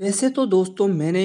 वैसे तो दोस्तों मैंने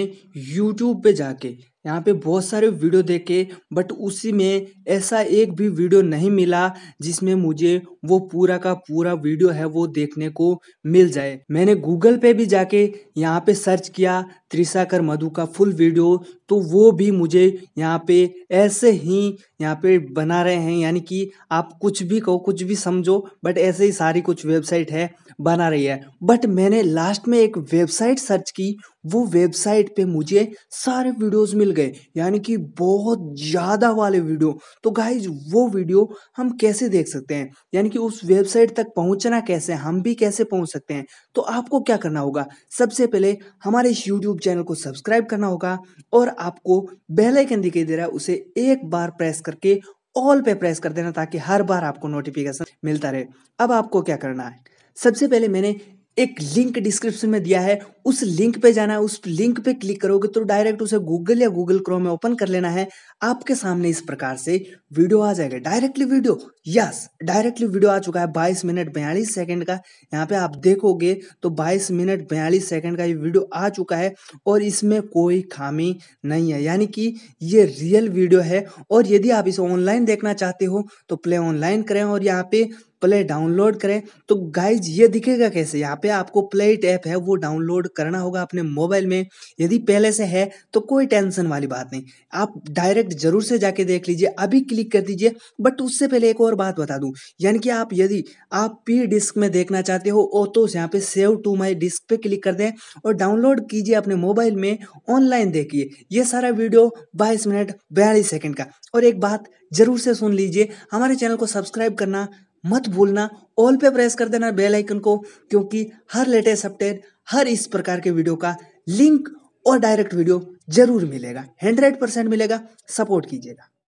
यूट्यूब पे जाके यहाँ पे बहुत सारे वीडियो देखे बट उसी में ऐसा एक भी वीडियो नहीं मिला जिसमें मुझे वो पूरा का पूरा वीडियो है वो देखने को मिल जाए मैंने गूगल पे भी जाके यहाँ पे सर्च किया त्रिशाकर मधु का फुल वीडियो तो वो भी मुझे यहाँ पे ऐसे ही यहाँ पे बना रहे हैं यानी कि आप कुछ भी कहो कुछ भी समझो बट ऐसे ही सारी कुछ वेबसाइट है बना रही है बट मैंने लास्ट में एक वेबसाइट सर्च की वो वेबसाइट पे मुझे सारे वीडियोस मिल गए यानी कि बहुत ज़्यादा वाले वीडियो तो गाइज वो वीडियो हम कैसे देख सकते हैं यानी कि उस वेबसाइट तक पहुंचना कैसे हम भी कैसे पहुंच सकते हैं तो आपको क्या करना होगा सबसे पहले हमारे इस यूट्यूब यूट्यूब चैनल को सब्सक्राइब करना होगा और आपको बेल आइकन दिखाई दे रहा है उसे एक बार प्रेस करके ऑल पे प्रेस कर देना ताकि हर बार आपको नोटिफिकेशन मिलता रहे अब आपको क्या करना है सबसे पहले मैंने एक लिंक डिस्क्रिप्शन में दिया है उस लिंक पे जाना है उस लिंक पे क्लिक करोगे तो डायरेक्ट उसे गूगल या गूगल क्रोम में ओपन कर लेना है आपके सामने इस प्रकार से वीडियो आ जाएगा directly video yes directly video आ चुका है बाईस मिनट बयालीस सेकंड का यहाँ पे आप देखोगे तो बाईस मिनट बयालीस सेकंड का ये वीडियो आ चुका है और इसमें कोई खामी नहीं है यानी कि ये रियल वीडियो है और यदि आप इसे ऑनलाइन देखना चाहते हो तो प्ले ऑनलाइन करें और यहाँ पे प्ले डाउनलोड करें तो गाइज ये दिखेगा कैसे यहाँ पे आपको प्ले इट ऐप है वो डाउनलोड करना होगा अपने मोबाइल में यदि पहले से है तो कोई टेंशन वाली बात नहीं आप डायरेक्ट जरूर से जाके देख लीजिए अभी क्लिक कर दीजिए बट उससे पहले एक और बात बता दूँ यानी कि आप यदि आप पी डिस्क में देखना चाहते हो ओ तो यहाँ पे सेव टू माई डिस्क पे क्लिक कर दें और डाउनलोड कीजिए अपने मोबाइल में ऑनलाइन देखिए ये सारा वीडियो बाईस मिनट बयालीस सेकेंड का और एक बात जरूर से सुन लीजिए हमारे चैनल को सब्सक्राइब करना मत भूलना ऑल पे प्रेस कर देना बेल आइकन को क्योंकि हर लेटेस्ट अपडेट हर इस प्रकार के वीडियो का लिंक और डायरेक्ट वीडियो जरूर मिलेगा हंड्रेड परसेंट मिलेगा सपोर्ट कीजिएगा